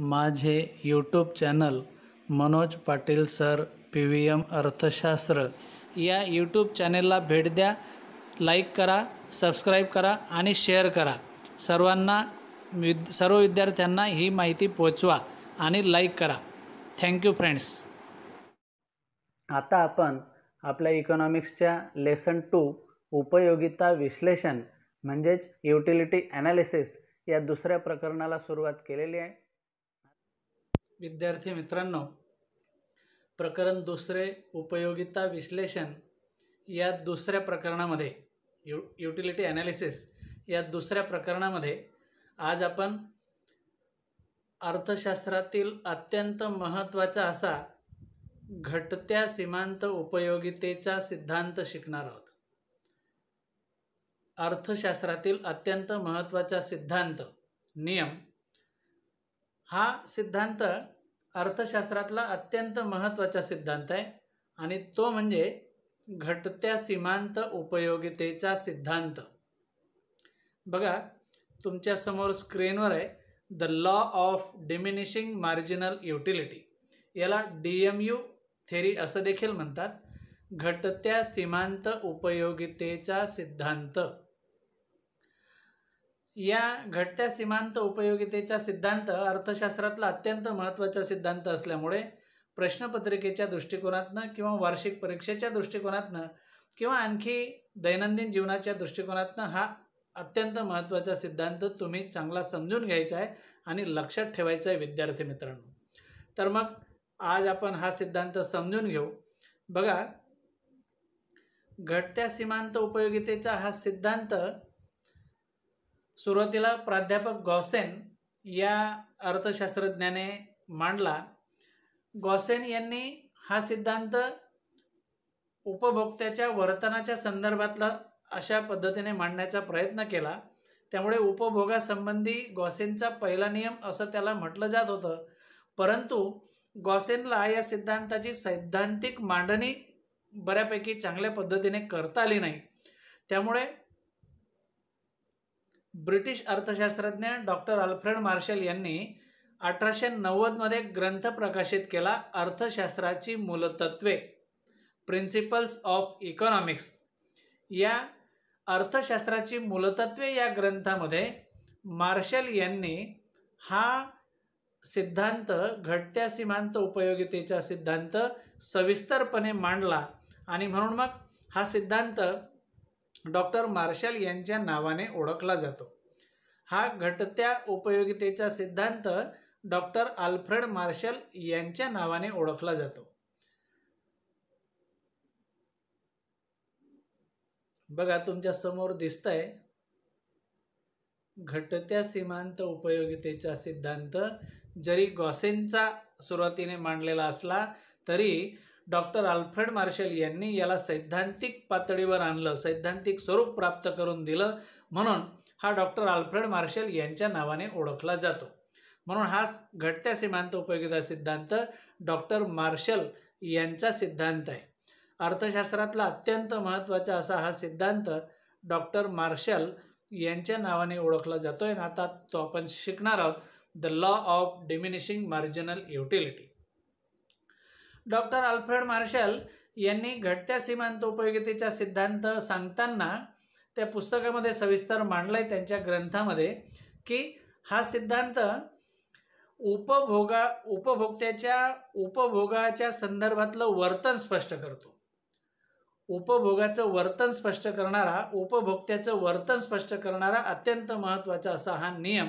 माझे YouTube channel Manoj Patil sir P V M अर्थशास्त्र या यूट्यूब चॅनेलला भेट द्या लाईक करा सबस्क्राईब करा आणि शेअर करा सर्वांना विद सर्व विद्यार्थ्यांना ही माहिती पोचवा आणि लाईक करा थँक्यू फ्रेंड्स आता आपण आपल्या इकॉनॉमिक्सच्या लेसन टू उपयोगिता विश्लेषण म्हणजेच युटिलिटी ॲनालिसिस या दुसऱ्या प्रकरणाला सुरुवात केलेली आहे विद्यार्थी मित्रांनो प्रकरण दुसरे उपयोगिता विश्लेषण या दुसऱ्या प्रकरणामध्ये यु युटिलिटी ॲनालिसिस या दुसऱ्या प्रकरणामध्ये आज आपण अर्थशास्त्रातील अत्यंत महत्त्वाचा असा घटत्या सीमांत उपयोगितेचा सिद्धांत शिकणार आहोत अर्थशास्त्रातील अत्यंत महत्त्वाचा सिद्धांत नियम हा सिद्धांत अर्थशास्त्रातला अत्यंत महत्त्वाचा सिद्धांत आहे आणि तो म्हणजे घटत्या सीमांत उपयोगितेचा सिद्धांत बघा तुमच्यासमोर स्क्रीनवर आहे the law of diminishing marginal utility याला डी एम यू थेरी असं देखील म्हणतात घटत्या सीमांत उपयोगितेचा सिद्धांत या घटत्या सीमांत उपयोगितेचा सिद्धांत अर्थशास्त्रातला अत्यंत महत्त्वाचा सिद्धांत असल्यामुळे प्रश्नपत्रिकेच्या दृष्टिकोनातनं किंवा वार्षिक परीक्षेच्या दृष्टिकोनातनं किंवा आणखी दैनंदिन जीवनाच्या दृष्टिकोनातनं हा अत्यंत महत्त्वाचा सिद्धांत तुम्ही चांगला समजून घ्यायचा आहे आणि लक्षात ठेवायचा आहे विद्यार्थी मित्रांनो तर मग आज आपण हा सिद्धांत समजून घेऊ बघा घटत्या सीमांत उपयोगितेचा हा सिद्धांत सुरुवातीला प्राध्यापक गॉसेन या अर्थशास्त्रज्ञाने मांडला गॉसेन यांनी हा सिद्धांत उपभोक्त्याच्या वर्तनाच्या संदर्भातला अशा पद्धतीने मांडण्याचा प्रयत्न केला त्यामुळे उपभोगासंबंधी गॉसेनचा पहिला नियम असं त्याला म्हटलं जात होतं परंतु गॉसेनला या सिद्धांताची सैद्धांतिक मांडणी बऱ्यापैकी चांगल्या पद्धतीने करता आली नाही त्यामुळे ब्रिटिश अर्थशास्त्रज्ञ डॉक्टर अल्फ्रेड मार्शल यांनी अठराशे नव्वदमध्ये ग्रंथ प्रकाशित केला अर्थशास्त्राची मूलतत्वे प्रिन्सिपल्स ऑफ इकॉनॉमिक्स या अर्थशास्त्राची मूलतत्वे या ग्रंथामध्ये मार्शल यांनी हा सिद्धांत घटत्या सीमांत उपयोगितेचा सिद्धांत सविस्तरपणे मांडला आणि म्हणून मग हा सिद्धांत डॉक्टर मार्शल यांच्या नावाने ओळखला जातो हा घटत्या उपयोगितेचा सिद्धांत डॉक्टर आल्फ्रेड मार्शल यांच्या नावाने ओळखला जातो बघा तुमच्या समोर दिसतंय घटत्या सीमांत उपयोगितेचा सिद्धांत जरी गॉसेनचा सुरुवातीने मांडलेला असला तरी डॉक्टर आल्फ्रेड मार्शल यांनी याला सैद्धांतिक पातळीवर आणलं सैद्धांतिक स्वरूप प्राप्त करून दिलं म्हणून हा डॉक्टर आल्फ्रेड मार्शल यांच्या नावाने ओळखला जातो म्हणून हा घटत्या सीमांत उपयोगिता सिद्धांत डॉक्टर मार्शल यांचा सिद्धांत आहे अर्थशास्त्रातला अत्यंत महत्त्वाचा असा हा सिद्धांत डॉक्टर मार्शल यांच्या नावाने ओळखला जातो आहे आणि आता तो आपण शिकणार आहोत the law of diminishing marginal utility doctor Alfred Marshall यांनी घटत्या सीमांत उपयोगितेचा सिद्धांत सांगताना त्या पुस्तकामध्ये सविस्तर मांडला आहे त्यांच्या ग्रंथामध्ये की हा सिद्धांत उपभोगा उपभोक्त्याच्या उपभोगाच्या संदर्भातलं वर्तन स्पष्ट करतो उपभोगाचं वर्तन स्पष्ट करणारा उपभोक्त्याचं वर्तन स्पष्ट करणारा अत्यंत महत्त्वाचा असा हा नियम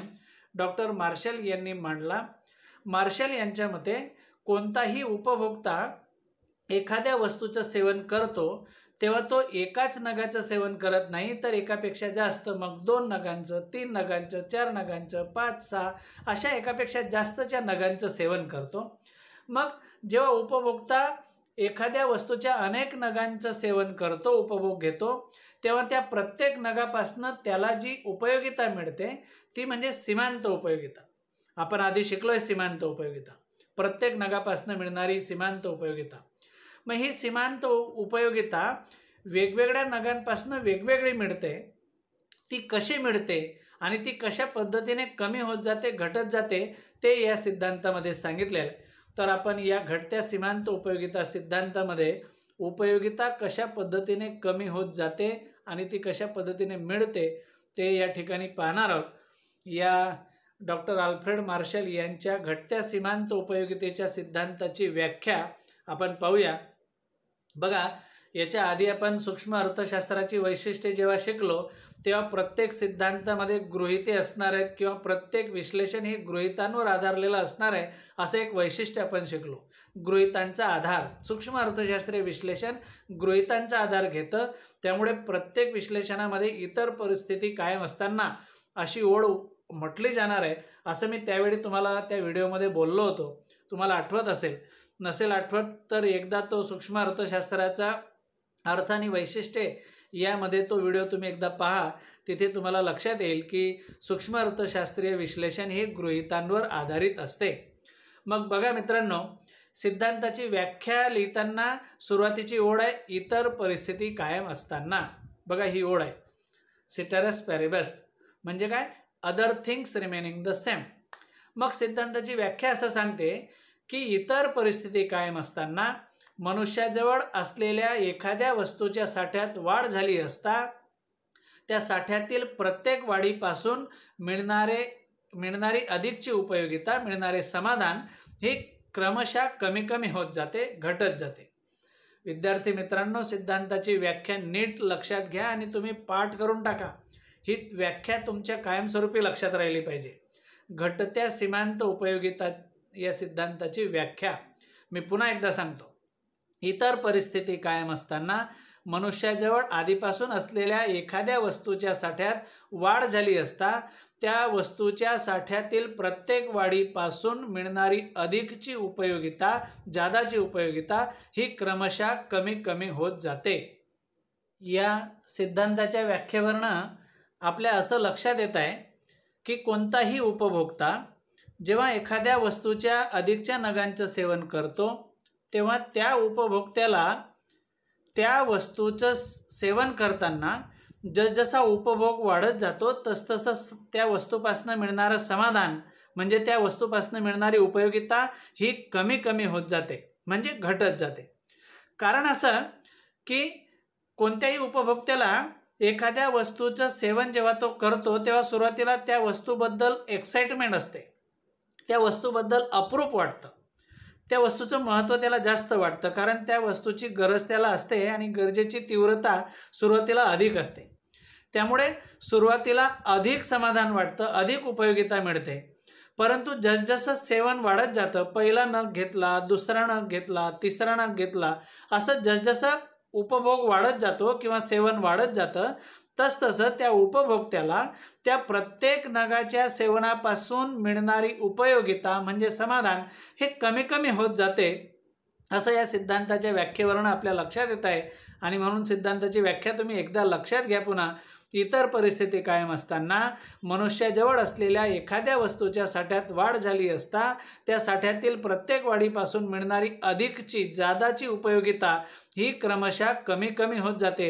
डॉक्टर मार्शल यांनी मांडला मार्शल यांच्या मते कोणताही उपभोक्ता एखाद्या वस्तूचं सेवन करतो तेव्हा तो एकाच नगाचं सेवन करत नाही तर एकापेक्षा जास्त मग दोन नगांचं तीन नगांचं चार नगांचं पाच सहा अशा एकापेक्षा जास्तच्या नगांचं सेवन करतो मग जेव्हा उपभोक्ता एखाद्या वस्तूच्या अनेक नगांचं सेवन करतो उपभोग घेतो तेव्हा त्या प्रत्येक नगापासनं त्याला जी उपयोगिता मिळते ती म्हणजे सीमांत उपयोगिता आपण आधी शिकलोय सीमांत उपयोगिता प्रत्येक नगापासून मिळणारी सीमांत उपयोगिता मग ही सीमांत उपयोगिता वेगवेगळ्या नगांपासून वेगवेगळी मिळते ती कशी मिळते आणि ती कशा पद्धतीने कमी होत जाते घटत जाते ते या सिद्धांतामध्ये सांगितलेलं तर आपण या घटत्या सीमांत उपयोगिता सिद्धांतामध्ये उपयोगिता कशा पद्धतीने कमी होत जाते आणि ती कशा पद्धतीने मिळते ते या ठिकाणी पाहणार आहोत या डॉक्टर आल्फ्रेड मार्शल यांच्या घटत्या सीमांत उपयोगितेच्या सिद्धांताची व्याख्या आपण पाहूया बघा याच्या आधी आपण सूक्ष्म अर्थशास्त्राची वैशिष्ट्ये जेव्हा शिकलो तेव्हा प्रत्येक सिद्धांतामध्ये गृहिते असणार आहेत किंवा प्रत्येक विश्लेषण हे गृहितांवर आधारलेलं असणार आहे असं एक वैशिष्ट्य आपण शिकलो गृहितांचा आधार सूक्ष्म अर्थशास्त्रीय विश्लेषण गृहितांचा आधार घेतं त्यामुळे प्रत्येक विश्लेषणामध्ये इतर परिस्थिती कायम असताना अशी ओढ म्हटली जाणार आहे असं मी त्यावेळी तुम्हाला त्या व्हिडिओमध्ये बोललो होतो तुम्हाला आठवत असेल नसेल आठवत तर एकदा तो सूक्ष्म अर्थशास्त्राचा अर्थ आणि वैशिष्ट्ये यामध्ये तो व्हिडिओ तुम्ही एकदा पहा तिथे तुम्हाला लक्षात येईल की सूक्ष्म अर्थशास्त्रीय विश्लेषण हे गृहितांवर आधारित असते मग बघा मित्रांनो सिद्धांताची व्याख्या लिहिताना सुरुवातीची ओढ आहे इतर परिस्थिती कायम असताना बघा ही ओढ आहे सिटरस पॅरिबस म्हणजे काय other things remaining the same मग सिद्धांताची व्याख्या असं सांगते की इतर परिस्थिती कायम असताना मनुष्याजवळ असलेल्या एखाद्या वस्तूच्या साठ्यात वाढ झाली असता त्या साठ्यातील प्रत्येक वाढीपासून मिळणारे मिळणारी अधिकची उपयोगिता मिळणारे समाधान हे क्रमशः कमी कमी होत जाते घटत जाते विद्यार्थी मित्रांनो सिद्धांताची व्याख्या नीट लक्षात घ्या आणि तुम्ही पाठ करून टाका ही व्याख्या तुमच्या कायमस्वरूपी लक्षात राहिली पाहिजे घटत्या सीमांत उपयोगिता या सिद्धांताची व्याख्या मी पुन्हा एकदा सांगतो इतर परिस्थिती कायम असताना मनुष्याजवळ आधीपासून असलेल्या एखाद्या वस्तूच्या साठ्यात वाढ झाली असता त्या वस्तूच्या साठ्यातील प्रत्येक वाढीपासून मिळणारी अधिकची उपयोगिता जादाची उपयोगिता ही क्रमशः कमी कमी होत जाते या सिद्धांताच्या व्याख्येवरनं आपल्या असं लक्षात येत आहे की कोणताही उपभोक्ता जेव्हा एखाद्या वस्तूच्या अधिकच्या नगांचं सेवन करतो तेव्हा त्या उपभोक्त्याला त्या वस्तूचं सेवन करताना जसजसा उपभोग वाढत जातो तसतसं त्या वस्तूपासनं मिळणारं समाधान म्हणजे त्या वस्तूपासनं मिळणारी उपयोगिता ही कमी कमी होत जाते म्हणजे घटत जाते कारण असं की कोणत्याही उपभोक्त्याला एखाद्या वस्तूचं सेवन जेव्हा तो करतो तेव्हा सुरुवातीला त्या वस्तूबद्दल एक्साइटमेंट असते त्या वस्तूबद्दल अप्रूप वाटतं त्या वस्तूचं महत्त्व त्याला जास्त वाटतं कारण त्या वस्तूची गरज त्याला असते आणि गरजेची तीव्रता सुरुवातीला अधिक असते त्यामुळे सुरुवातीला अधिक समाधान वाटतं अधिक उपयोगिता मिळते परंतु जसजसं सेवन वाढत जातं पहिला नग घेतला दुसरा नग घेतला तिसरा नग घेतला असं जसजसं उपभोग वाढत जातो किंवा सेवन वाढत जातं तसतसं त्या उपभोक्त्याला त्या प्रत्येक नगाच्या सेवनापासून मिळणारी उपयोगिता म्हणजे समाधान हे कमी कमी होत जाते असं या सिद्धांताच्या व्याख्येवरून आपल्या लक्षात येत आहे आणि म्हणून सिद्धांताची व्याख्या तुम्ही एकदा लक्षात घ्या पुन्हा इतर परिस्थिती कायम असताना मनुष्याजवळ असलेल्या एखाद्या वस्तूच्या साठ्यात वाढ झाली असता त्या साठ्यातील प्रत्येक वाढीपासून मिळणारी अधिकची जादाची उपयोगिता ही क्रमशः कमी कमी होत जाते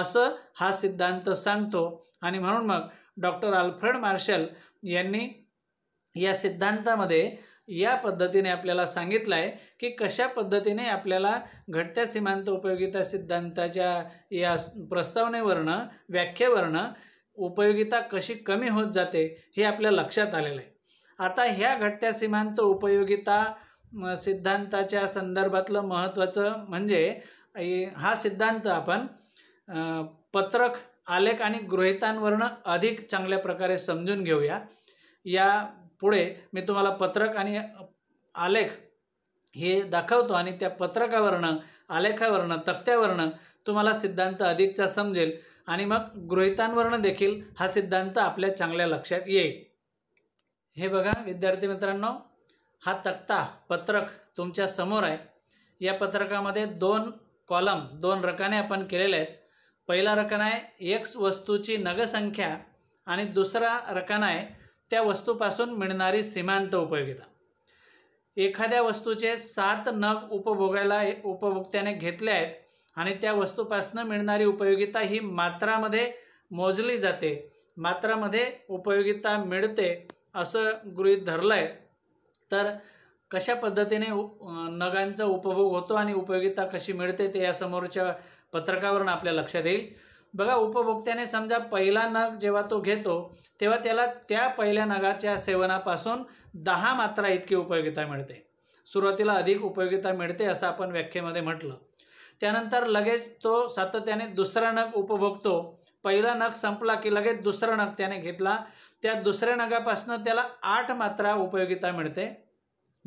असं हा सिद्धांत सांगतो आणि म्हणून मग डॉक्टर आल्फ्रेड मार्शल यांनी या सिद्धांतामध्ये या पद्धतीने आपल्याला सांगितलं आहे की कशा पद्धतीने आपल्याला घटत्या सीमांत उपयोगिता सिद्धांताच्या या प्रस्तावनेवरनं व्याख्येवरनं उपयोगिता कशी कमी होत जाते हे आपल्या लक्षात आलेलं आहे आता ह्या घटत्या सीमांत उपयोगिता सिद्धांताच्या संदर्भातलं महत्त्वाचं म्हणजे हा सिद्धांत आपण पत्रक आलेख आणि गृहितांवरनं अधिक चांगल्या प्रकारे समजून घेऊया या पुढे मी तुम्हाला पत्रक आणि आलेख हे दाखवतो आणि त्या पत्रकावरनं आलेखावरनं तक्त्यावरनं तुम्हाला सिद्धांत अधिकचा समजेल आणि मग गृहितांवरनं देखील हा सिद्धांत आपल्या चांगल्या लक्षात येईल हे बघा विद्यार्थी मित्रांनो हा तक्ता पत्रक तुमच्या समोर आहे या पत्रकामध्ये दोन कॉलम दोन रकाने आपण केलेले आहेत पहिला रकाना आहे एक्स वस्तूची नगसंख्या आणि दुसरा रकाना आहे त्या वस्तूपासून मिळणारी सीमांत उपयोगिता एखाद्या वस्तूचे सात नग उपभोगायला उपभोक्त्याने घेतले आहेत आणि त्या वस्तूपासून मिळणारी उपयोगिता ही मात्रामध्ये मोजली जाते मात्रामध्ये उपयोगिता मिळते असं गृहीत धरलं आहे तर कशा पद्धतीने नगांचा उपभोग होतो आणि उपयोगिता कशी मिळते ते या समोरच्या पत्रकावरून आपल्या लक्षात येईल बघा उपभोक्त्याने समजा पहिला नग जेव्हा तो घेतो तेव्हा त्याला त्या पहिल्या नगाच्या सेवनापासून दहा मात्रा इतकी उपयोगिता मिळते सुरुवातीला अधिक उपयोगिता मिळते असं आपण व्याख्येमध्ये म्हटलं त्यानंतर लगेच तो सातत्याने दुसरा नग उपभोगतो पहिला नग संपला की लगेच दुसरा नग त्याने घेतला त्या दुसऱ्या नगापासून त्याला आठ मात्रा उपयोगिता मिळते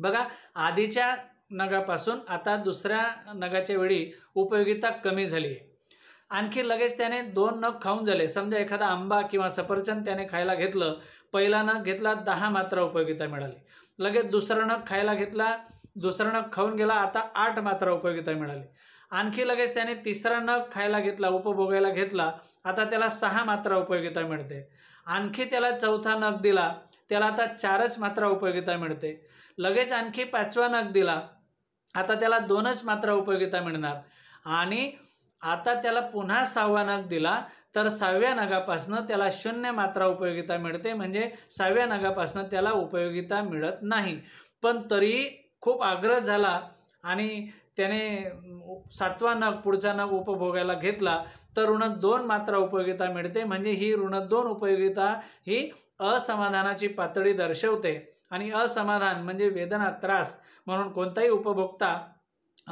बघा आधीच्या नगापासून आता दुसऱ्या नगाच्या वेळी उपयोगिता कमी झाली आहे आणखी लगेच त्याने दोन नग खाऊन झाले समजा एखादा आंबा किंवा सफरचंद त्याने खायला घेतलं पहिला नग घेतला दहा मात्रा उपयोगिता मिळाली लगेच दुसरा नग खायला घेतला दुसरा नग खाऊन गेला आता आठ मात्रा उपयोगिता मिळाली आणखी लगेच त्याने तिसरा नग खायला घेतला उपभोगायला घेतला आता त्याला सहा मात्रा उपयोगिता मिळते आणखी त्याला चौथा नग दिला त्याला आता चारच मात्रा उपयोगिता मिळते लगेच आणखी पाचवा नग दिला आता त्याला दोनच मात्रा उपयोगिता मिळणार आणि आता त्याला पुन्हा सहावा नग दिला तर सहाव्या नगापासनं त्याला शून्य मात्रा उपयोगिता मिळते म्हणजे सहाव्या नगापासनं त्याला उपयोगिता मिळत नाही पण तरी खूप आग्रह झाला आणि त्याने सातवा नग पुढचा नग उपभोगायला घेतला तर ऋण दोन मात्रा उपयोगिता मिळते म्हणजे ही ऋण दोन उपयोगिता ही असमाधानाची पातळी दर्शवते आणि असमाधान म्हणजे वेदना त्रास म्हणून कोणताही उपभोक्ता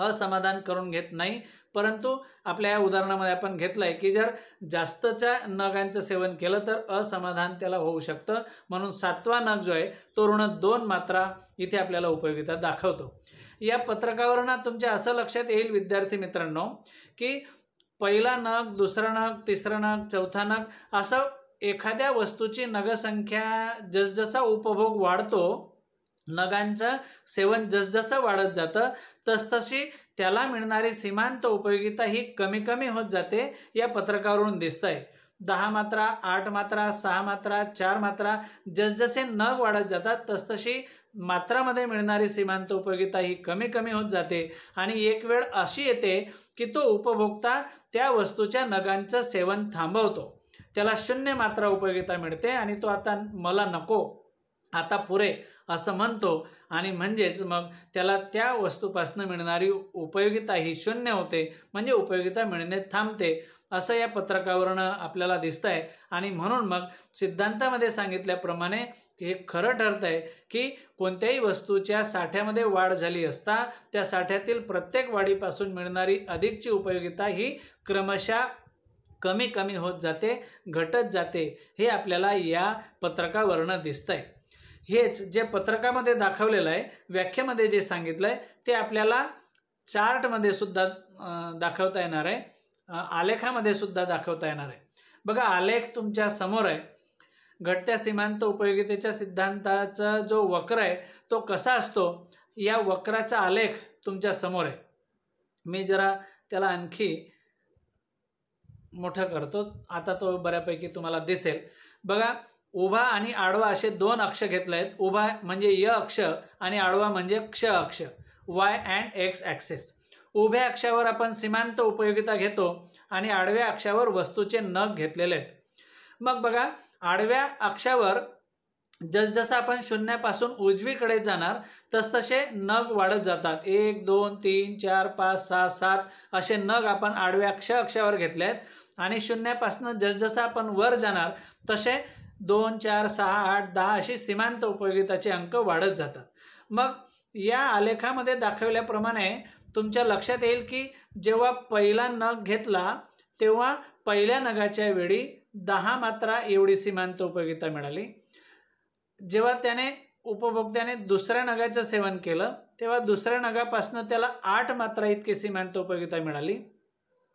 असमाधान करून घेत नाही परंतु आपल्या या उदाहरणामध्ये आपण घेतलं आहे की जर जास्तच्या नगांचं सेवन केलं तर असमाधान त्याला होऊ शकतं म्हणून सातवा नग जो आहे तो ऋण दोन मात्रा इथे आपल्याला उपयोगिता दाखवतो या पत्रकावरनं तुमच्या असं लक्षात येईल विद्यार्थी मित्रांनो की पहिला नग दुसरा नग तिसरा नग चौथा नग असं एखाद्या वस्तूची नगसंख्या जसजसा उपभोग वाढतो नगांचं सेवन जसजसं वाढत जातं तसतशी त्याला मिळणारी सीमांत उपयोगिता ही कमी कमी होत जाते या पत्रकावरून दिसतंय दहा मात्रा आठ मात्रा सहा मात्रा चार मात्रा जसजसे नग वाढत जातात तसतशी मात्रामध्ये मिळणारी सीमांत उपयोगिता ही कमी कमी होत जाते आणि एक वेळ अशी येते की तो उपभोक्ता त्या वस्तूच्या नगांचं सेवन थांबवतो त्याला शून्य मात्रा उपयोगिता मिळते आणि तो आता मला नको आता पुरे असं म्हणतो आणि म्हणजेच मग त्याला त्या वस्तूपासून मिळणारी उपयोगिता ही शून्य होते म्हणजे उपयोगिता मिळणे थांबते असं या पत्रकावरनं आपल्याला दिसतं आहे आणि म्हणून मग सिद्धांतामध्ये सांगितल्याप्रमाणे हे खरं ठरतं आहे की कोणत्याही वस्तूच्या साठ्यामध्ये वाढ झाली असता त्या साठ्यातील प्रत्येक वाढीपासून मिळणारी अधिकची उपयोगिता ही क्रमशः कमी कमी होत जाते घटत जाते हे आपल्याला या पत्रकावरनं दिसतंय हेच जे पत्रकामध्ये दाखवलेलं आहे व्याख्यामध्ये जे सांगितलं आहे ते आपल्याला चार्टमध्ये सुद्धा दाखवता येणार आहे आलेखामध्ये सुद्धा दाखवता येणार आहे बघा आलेख तुमच्या समोर आहे घटत्या सीमांत उपयोगितेच्या सिद्धांताचा जो वक्र आहे तो कसा असतो या वक्राचा आलेख तुमच्या समोर आहे मी जरा त्याला आणखी मोठं करतो आता तो बऱ्यापैकी तुम्हाला दिसेल बघा उभा आणि आडवा असे दोन अक्ष घेतले आहेत उभा म्हणजे य अक्ष आणि आडवा म्हणजे क्ष अक्ष वाय अँड एक्स ॲक्सेस उभ्या अक्षावर आपण सीमांत उपयोगिता घेतो आणि आडव्या अक्षावर वस्तूचे नग घेतलेले आहेत मग बघा आडव्या अक्षावर जसजसं आपण शून्यापासून उजवीकडे जाणार तसतसे नग वाढत जातात एक दोन तीन चार पाच सहा सात असे नग आपण आडव्या अक्ष अक्षावर घेतले आहेत आणि शून्यापासून जसजसं आपण वर जाणार तसे दोन चार सहा आठ दहा अशी सीमांत उपयोगिताचे अंक वाढत जातात मग या आलेखामध्ये दाखवल्याप्रमाणे तुमच्या लक्षात येईल की जेव्हा पहिला नग घेतला तेव्हा पहिल्या नगाच्या वेळी दहा मात्रा एवढी सीमांत उपयोगिता मिळाली जेव्हा त्याने उपभोक्त्याने दुसऱ्या नगाचं सेवन केलं तेव्हा दुसऱ्या नगापासनं त्याला आठ मात्रा इतकी सीमांत उपयोगिता मिळाली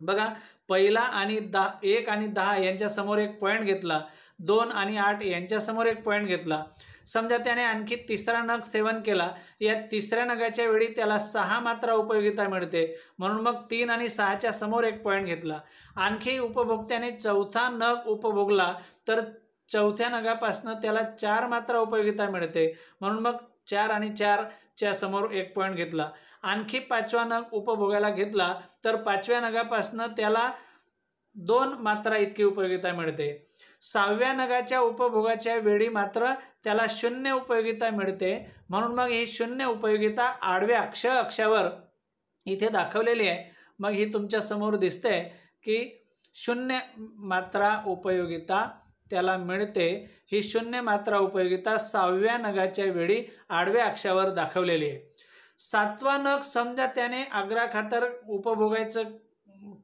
बघा पहिला आणि दहा एक आणि दहा यांच्यासमोर एक पॉईंट घेतला दोन आणि आठ यांच्यासमोर एक पॉईंट घेतला समजा त्याने आणखी तिसरा नग सेवन केला या तिसऱ्या नगाच्या वेळी त्याला सहा मात्रा उपयोगिता मिळते म्हणून मग तीन आणि सहाच्या समोर एक पॉईंट घेतला आणखी उपभोक्त्याने चौथा नग उपभोगला तर चौथ्या नगापासनं त्याला चार मात्रा उपयोगिता मिळते म्हणून मग चार आणि चारच्या समोर एक पॉईंट घेतला आणखी पाचवा नग उपभोगाला घेतला तर पाचव्या नगापासनं त्याला दोन मात्रा इतकी उपयोगिता मिळते सहाव्या नगाच्या उपभोगाच्या वेळी मात्र त्याला शून्य उपयोगिता मिळते म्हणून मग ही शून्य उपयोगिता आडव्या अक्ष अक्षावर इथे दाखवलेली आहे मग ही तुमच्या समोर दिसते की शून्य मात्रा उपयोगिता त्याला मिळते ही शून्य मात्रा उपयोगिता सहाव्या नगाच्या वेळी आडव्या अक्षावर दाखवलेली आहे सातवा नग समजा त्याने आग्रा खातर उपभोगायचं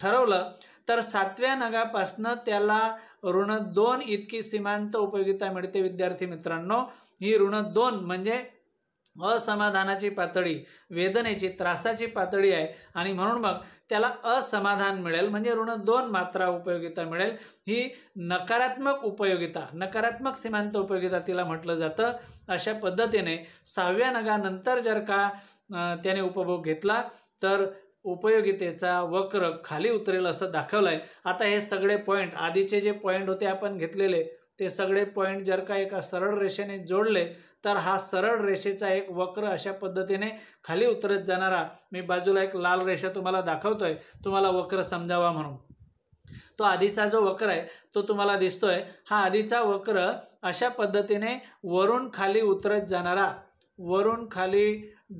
ठरवलं तर सातव्या नगापासनं त्याला ऋण दोन इतकी सीमांत उपयोगिता मिळते विद्यार्थी मित्रांनो ही ऋण दोन म्हणजे असमाधानाची पातळी वेदनेची त्रासाची पातळी आहे आणि म्हणून मग त्याला असमाधान मिळेल म्हणजे ऋण दोन मात्रा उपयोगिता मिळेल ही नकारात्मक उपयोगिता नकारात्मक सीमांत उपयोगिता तिला म्हटलं जातं अशा पद्धतीने सहाव्या नगानंतर जर का त्याने उपभोग घेतला तर उपयोगितेचा वक्र खाली उतरेल असं दाखवलं आहे आता हे सगळे पॉईंट आधीचे जे पॉईंट होते आपण घेतलेले ते सगळे पॉईंट जर का एका सरळ रेषेने जोडले तर हा सरळ रेषेचा एक वक्र अशा पद्धतीने खाली उतरत जाणारा मी बाजूला एक लाल रेषा तुम्हाला दाखवतोय तुम्हाला वक्र समजावा म्हणून तो आधीचा जो वक्र आहे तो तुम्हाला दिसतोय हा आधीचा वक्र अशा पद्धतीने वरून खाली उतरत जाणारा वरून खाली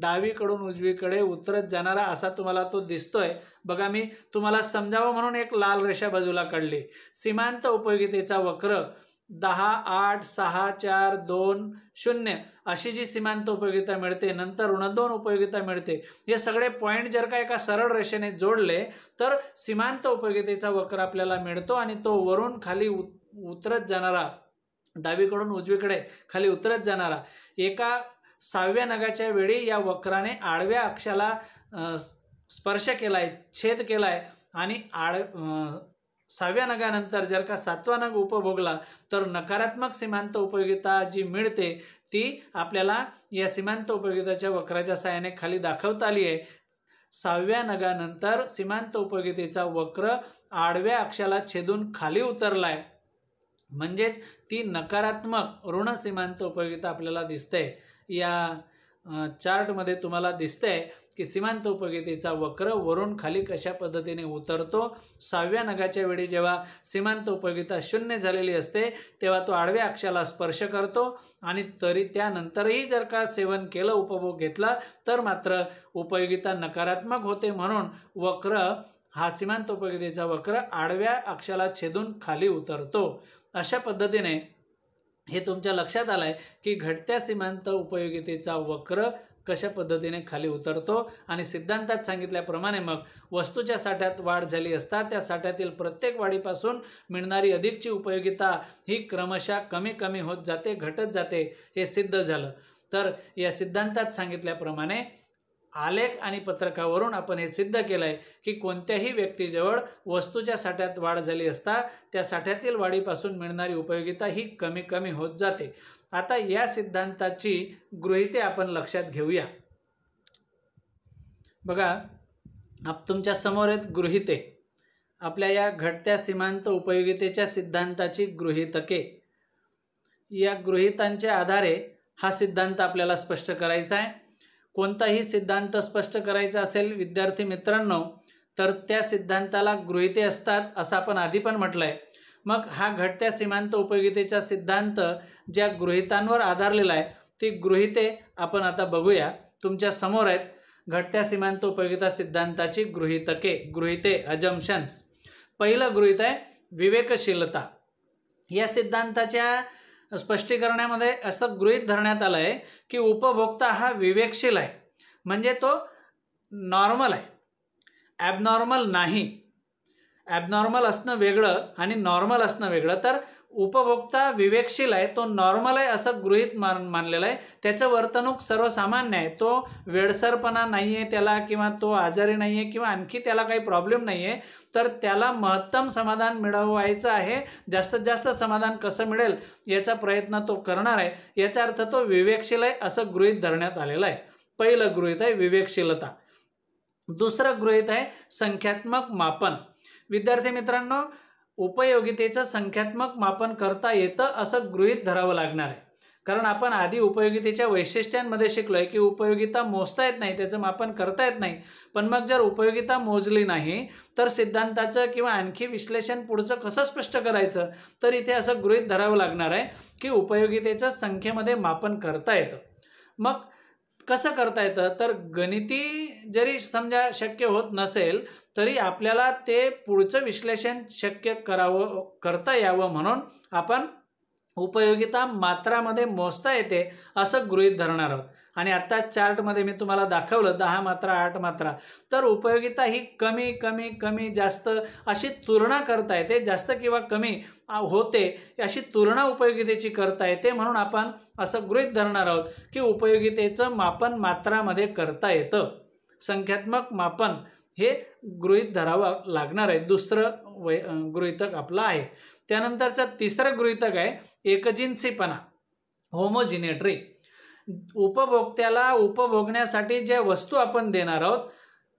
डावीकडून उजवीकडे उतरत जाणारा असा तुम्हाला तो दिसतोय बघा मी तुम्हाला समजावं म्हणून एक लाल रेषा बाजूला काढली सीमांत उपयोगितेचा वक्र दहा आठ सहा चार दोन शून्य अशी जी सीमांत उपयोगिता मिळते नंतर ऋण दोन उपयोगिता मिळते हे सगळे पॉईंट जर का एका सरळ रेषेने जोडले तर सीमांत उपयोगितेचा वक्र आपल्याला मिळतो आणि तो वरून खाली उत उतरत जाणारा डावीकडून उजवीकडे खाली उतरत जाणारा एका सहाव्या नगाच्या वेळी या वक्राने आडव्या अक्षाला स्पर्श केला आहे छेद केला आहे आणि आड सहाव्या नगानंतर जर का सातवा नग उपभोगला तर नकारात्मक सीमांत उपयोगिता जी मिळते ती आपल्याला या सीमांत उपयोगिताच्या वक्राच्या सहाय्याने खाली दाखवता आली आहे सहाव्या नगानंतर सीमांत उपयोगितेचा वक्र आडव्या अक्षाला छेदून खाली उतरला आहे म्हणजेच ती नकारात्मक ऋण सीमांत उपयोगिता आपल्याला दिसते या चार्टमध्ये तुम्हाला दिसतंय की सीमांत उपगीतेचा वक्र वरून खाली कशा पद्धतीने उतरतो सहाव्या नगाच्या वेळी जेव्हा सीमांत उपयोगिता शून्य झालेली असते तेव्हा तो आडव्या अक्षाला स्पर्श करतो आणि तरी त्यानंतरही जर का सेवन केलं उपभोग घेतला तर मात्र उपयोगिता नकारात्मक होते म्हणून वक्र हा सीमांत उपयोगितेचा वक्र आडव्या अक्षाला छेदून खाली उतरतो अशा पद्धतीने हे तुमच्या लक्षात आलं आहे की घटत्या सीमांत उपयोगितेचा वक्र कशा पद्धतीने खाली उतरतो आणि सिद्धांतात सांगितल्याप्रमाणे मग वस्तूच्या साठ्यात वाढ झाली असता त्या साठ्यातील प्रत्येक वाढीपासून मिळणारी अधिकची उपयोगिता ही क्रमशः कमी कमी होत जाते घटत जाते हे सिद्ध झालं तर या सिद्धांतात सांगितल्याप्रमाणे आलेख आणि पत्रकावरून आपण हे सिद्ध केलं आहे की कोणत्याही व्यक्तीजवळ वस्तूच्या साठ्यात वाढ झाली असता त्या साठ्यातील वाढीपासून मिळणारी उपयोगिता ही कमी कमी होत जाते आता या सिद्धांताची गृहिते आपण लक्षात घेऊया बघा आप तुमच्या समोर आहेत गृहिते आपल्या या घटत्या सीमांत उपयोगितेच्या सिद्धांताची गृहितके या गृहितांच्या आधारे हा सिद्धांत आपल्याला स्पष्ट करायचा आहे कोणताही सिद्धांत स्पष्ट करायचा असेल विद्यार्थी मित्रांनो तर त्या सिद्धांताला गृहिते असतात असं आपण आधी पण म्हटलं आहे मग हा घटत्या सीमांत उपयोगितेचा सिद्धांत ज्या गृहितांवर आधारलेला आहे ती गृहिते आपण आता बघूया तुमच्या समोर आहेत घटत्या सीमांत उपयोगिता सिद्धांताची गृहितके गृहिते अजम्शन्स पहिलं गृहित आहे विवेकशीलता या सिद्धांताच्या स्पष्टीकरणामध्ये असं गृहीत धरण्यात आलं आहे की उपभोक्ता हा विवेकशील आहे म्हणजे तो नॉर्मल आहे ॲबनॉर्मल नाही ॲबनॉर्मल असणं वेगळं आणि नॉर्मल असणं वेगळं तर उपभोक्ता विवेकशील आहे तो नॉर्मल आहे असं गृहित मान मानलेलं आहे त्याचं वर्तणूक सर्वसामान्य आहे तो वेडसरपणा नाही आहे त्याला किंवा तो आजारी नाही आहे किंवा आणखी त्याला काही प्रॉब्लेम नाही आहे तर त्याला महत्तम समाधान मिळवायचं आहे जास्तीत जास्त समाधान कसं मिळेल याचा प्रयत्न तो करणार आहे याचा अर्थ तो विवेकशील आहे असं गृहित धरण्यात आलेलं आहे पहिलं गृहित आहे विवेकशीलता दुसरं गृहित आहे संख्यात्मक मापन विद्यार्थी मित्रांनो उपयोगितेचं संख्यात्मक मापन करता येतं असं गृहीत धरावं लागणार आहे कारण आपण आधी उपयोगितेच्या वैशिष्ट्यांमध्ये शिकलो आहे की उपयोगिता मोजता येत नाही त्याचं मापन करता येत नाही पण मग जर उपयोगिता मोजली नाही तर सिद्धांताचं किंवा आणखी विश्लेषण पुढचं कसं स्पष्ट करायचं तर इथे असं गृहित धरावं लागणार आहे की उपयोगितेचं संख्येमध्ये मापन करता येतं मग कसं करता येतं तर गणिती जरी समजा शक्य होत नसेल तरी आपल्याला ते पुढचं विश्लेषण शक्य करावं करता यावं म्हणून आपण उपयोगिता मात्रामध्ये मोजता येते असं गृहीत धरणार आहोत आणि आत्ता चार्टमध्ये मी तुम्हाला दाखवलं दहा मात्रा आठ मात्रा तर उपयोगिता ही कमी कमी कमी जास्त अशी तुलना करता येते जास्त किंवा कमी होते अशी तुलना उपयोगितेची करता येते म्हणून आपण असं गृहीत धरणार आहोत की उपयोगितेचं मापन मात्रामध्ये करता येतं संख्यात्मक मापन हे गृहित धरावं लागणार आहे दुसरं वै गृहितक आपलं आहे त्यानंतरचं तिसरं गृहितक आहे एकजिन्सीपणा होमोजिनेट्री उपभोक्त्याला उपभोगण्यासाठी ज्या वस्तू आपण देणार आहोत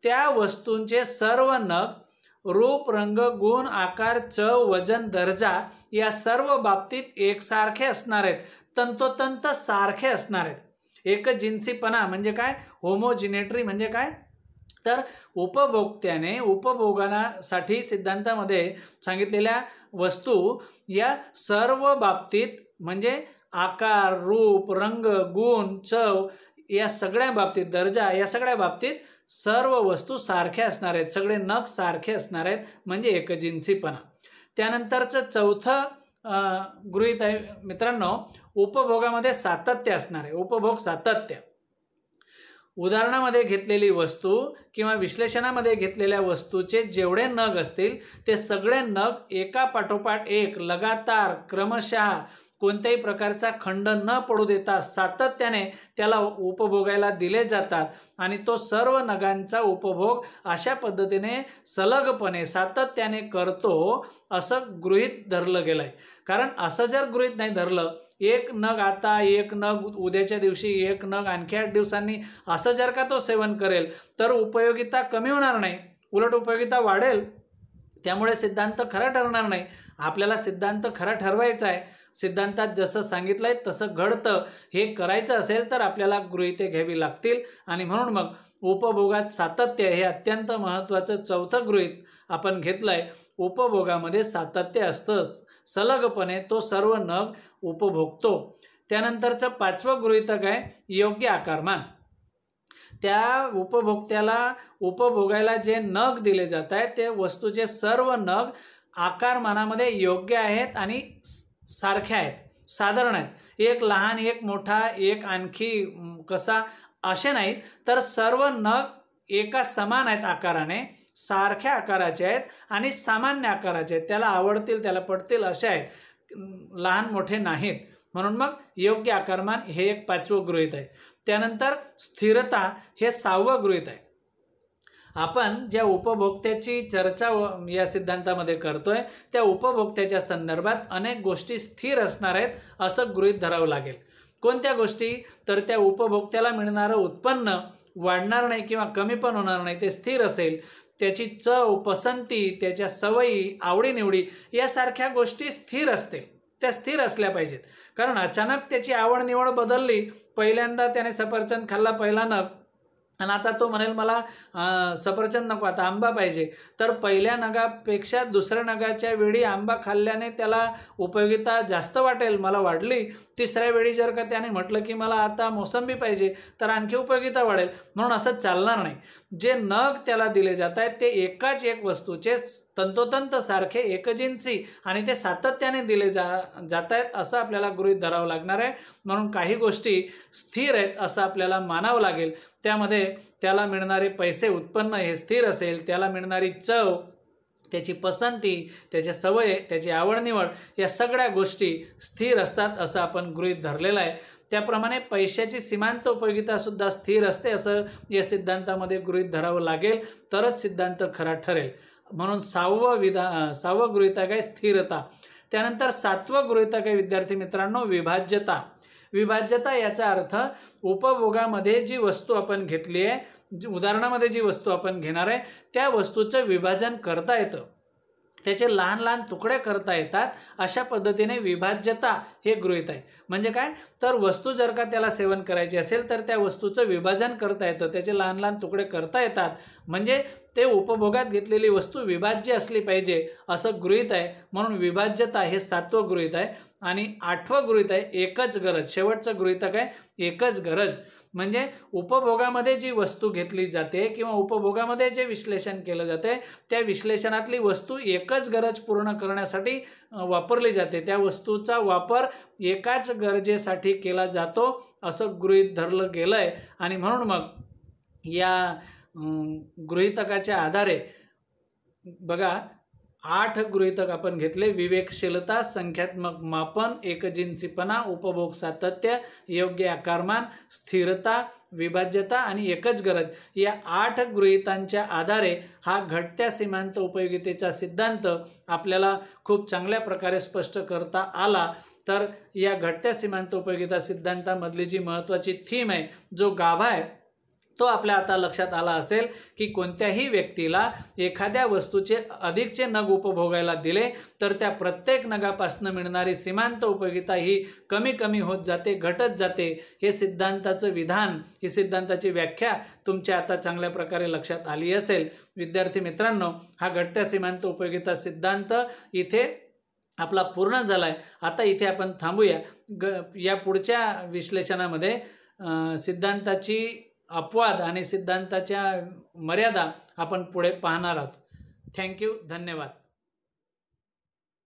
त्या वस्तूंचे सर्व नग रूप रंग गुण आकार चव वजन दर्जा या सर्व बाबतीत एकसारखे असणार आहेत तंतोतंत सारखे असणार आहेत एकजिन्सीपणा म्हणजे काय होमोजिनेट्री म्हणजे काय तर उपभोक्त्याने उपभोगानासाठी सिद्धांतामध्ये सांगितलेल्या वस्तू या सर्व बाबतीत म्हणजे आकार रूप रंग गुण चव या सगळ्या बाबतीत दर्जा या सगळ्या बाबतीत सर्व वस्तू सारख्या असणार आहेत सगळे नख सारखे असणार आहेत म्हणजे एकजिन्सीपणा त्यानंतरचं चौथं गृहित आहे मित्रांनो उपभोगामध्ये सातत्य असणार आहे उपभोग सातत्य उदाहरणामध्ये घेतलेली वस्तू किंवा विश्लेषणामध्ये घेतलेल्या वस्तूचे जेवढे नग असतील ते सगळे नग एका पाठोपाठ एक लगातार क्रमशः कोणत्याही प्रकारचा खंड न पडू देता सातत्याने त्याला उपभोगायला दिले जातात आणि तो सर्व नगांचा उपभोग अशा पद्धतीने सलगपणे सातत्याने करतो असं गृहीत धरलं गेलं आहे कारण असं जर गृहीत नाही धरलं एक नग आता एक नग उद्याच्या दिवशी एक नग आणखी आठ दिवसांनी असं जर का तो सेवन करेल तर उपयोगिता कमी होणार नाही उलट उपयोगिता वाढेल त्यामुळे सिद्धांत खरा ठरणार नाही आपल्याला सिद्धांत खरा ठरवायचा आहे सिद्धांतात जसं सांगितलं आहे तसं घडतं हे करायचं असेल तर आपल्याला गृहिते घ्यावी लागतील आणि म्हणून मग उपभोगात सातत्य हे अत्यंत महत्त्वाचं चौथं गृहित आपण घेतलं आहे उपभोगामध्ये सातत्य असतंच सलगपणे तो सर्व नग उपभोगतो त्यानंतरचं पाचवं गृहितक आहे योग्य आकारमान त्या उपभोक्त्याला उपभोगायला जे नग दिले जात आहेत ते वस्तूचे सर्व नग आकारमानामध्ये योग्य आहेत आणि सारख्या आहेत साधारण आहेत एक लहान एक मोठा एक आणखी कसा असे नाहीत तर सर्व नग एका समान आहेत आकाराने सारख्या आकाराचे आहेत आणि सामान्य आकाराचे आहेत त्याला आवडतील त्याला पडतील असे आहेत लहान मोठे नाहीत म्हणून मग योग्य आकारमान हे एक पाचवं गृहित आहे त्यानंतर स्थिरता हे सहावं गृहित आहे आपण ज्या उपभोक्त्याची चर्चा या सिद्धांतामध्ये करतोय त्या उपभोक्त्याच्या संदर्भात अनेक गोष्टी स्थिर असणार आहेत असं गृहित धरावं लागेल कोणत्या गोष्टी तर त्या उपभोक्त्याला मिळणारं उत्पन्न वाढणार नाही किंवा कमी पण होणार नाही ते स्थिर असेल त्याची चव पसंती त्याच्या सवयी आवडीनिवडी यासारख्या गोष्टी स्थिर असतील त्या स्थिर असल्या पाहिजेत कारण अचानक त्याची आवड निवड बदलली पहिल्यांदा त्याने सफरचंद खाल्ला पहिला नग आणि आता तो म्हणेल मला सफरचंद नको आता आंबा पाहिजे तर पहिल्या नगापेक्षा दुसऱ्या नगाच्या वेळी आंबा खाल्ल्याने त्याला उपयोगिता जास्त वाटेल मला वाढली तिसऱ्या वेळी जर का त्याने म्हटलं की मला आता मोसंबी पाहिजे तर आणखी उपयोगिता वाढेल म्हणून असं चालणार नाही जे नग त्याला दिले जात आहेत ते एकाच एक वस्तूचे तंतोतंत सारखे एकजिन्सी आणि ते सातत्याने दिले जा जात आहेत असं आपल्याला गृहीत धरावं लागणार आहे म्हणून काही गोष्टी स्थिर आहेत असं आपल्याला मानावं लागेल त्यामध्ये त्याला मिळणारे पैसे उत्पन्न हे स्थिर असेल त्याला मिळणारी चव त्याची पसंती त्याच्या सवय त्याची आवडनिवड या सगळ्या गोष्टी स्थिर असतात असं आपण गृहीत धरलेलं आहे त्याप्रमाणे पैशाची सीमांत उपयोगितासुद्धा स्थिर असते असं या सिद्धांतामध्ये गृहीत धरावं लागेल तरच सिद्धांत खरा ठरेल म्हणून सहावं विधा सहावं गृहिता काय स्थिरता त्यानंतर सातवं गृहिता काय विद्यार्थी मित्रांनो विभाज्यता विभाज्यता याचा अर्थ उपभोगामध्ये जी वस्तू आपण घेतली आहे उदाहरणामध्ये जी वस्तू आपण घेणार आहे त्या वस्तूचं विभाजन करता येतं त्याचे लहान लहान तुकडे करता येतात अशा पद्धतीने विभाज्यता हे गृहित आहे म्हणजे काय तर वस्तू जर का त्याला सेवन करायची असेल तर त्या वस्तूचं विभाजन करता येतं त्याचे लहान लहान तुकडे करता येतात म्हणजे ते उपभोगात घेतलेली वस्तू विभाज्य असली पाहिजे असं गृहित आहे म्हणून विभाज्यता हे सातवं गृहित आहे आणि आठवं गृहित आहे एकच गरज शेवटचं गृहितक आहे एकच गरज म्हणजे उपभोगामध्ये जी वस्तू घेतली जाते किंवा उपभोगामध्ये जे विश्लेषण केलं जाते त्या विश्लेषणातली वस्तू एकच गरज पूर्ण करण्यासाठी वापरली जाते त्या वस्तूचा वापर एकाच गरजेसाठी केला जातो असं गृहीत धरलं गेलं आहे आणि म्हणून मग या गृहितकाच्या आधारे बघा आठ गृहितक आपण घेतले विवेकशीलता संख्यात्मक मापन एकजिन्सीपणा उपभोग सातत्य योग्य आकारमान स्थिरता विभाज्यता आणि एकच गरज या आठ गृहितांच्या आधारे हा घटत्या सीमांत उपयोगितेचा सिद्धांत आपल्याला खूप चांगल्या प्रकारे स्पष्ट करता आला तर या घटत्या सीमांत उपयोगिता सिद्धांतामधली जी महत्त्वाची थीम आहे जो गाभा आहे तो आपल्या आता लक्षात आला असेल की कोणत्याही व्यक्तीला एखाद्या वस्तूचे अधिकचे नग उपभोगायला दिले तर त्या प्रत्येक नगापासून मिळणारी सीमांत उपयोगिता ही कमी कमी होत जाते घटत जाते हे सिद्धांताचं विधान ही सिद्धांताची व्याख्या तुमच्या आता चांगल्या प्रकारे लक्षात आली असेल विद्यार्थी मित्रांनो हा घटत्या सीमांत उपयोगिता सिद्धांत इथे आपला पूर्ण झाला आहे आता इथे आपण थांबूया ग या पुढच्या विश्लेषणामध्ये सिद्धांताची अपवाद आणि सिद्धांताच्या मर्यादा आपण पुढे पाहणार आहोत थँक्यू धन्यवाद